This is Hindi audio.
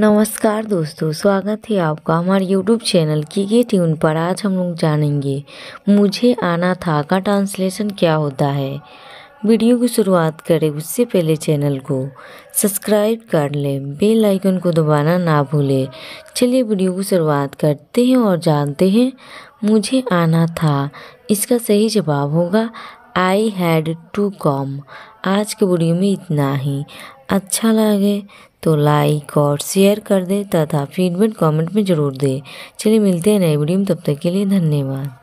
नमस्कार दोस्तों स्वागत है आपका हमारे YouTube चैनल की के ट्यून पर आज हम लोग जानेंगे मुझे आना था का ट्रांसलेशन क्या होता है वीडियो की शुरुआत करें उससे पहले चैनल को सब्सक्राइब कर लें बेल आइकन को दबाना ना भूलें चलिए वीडियो की शुरुआत करते हैं और जानते हैं मुझे आना था इसका सही जवाब होगा आई हैड टू कॉम आज के वीडियो में इतना ही अच्छा लगे तो लाइक और शेयर कर दें तथा फीडबैक कमेंट में ज़रूर दें चलिए मिलते हैं नए वीडियो में तब तक के लिए धन्यवाद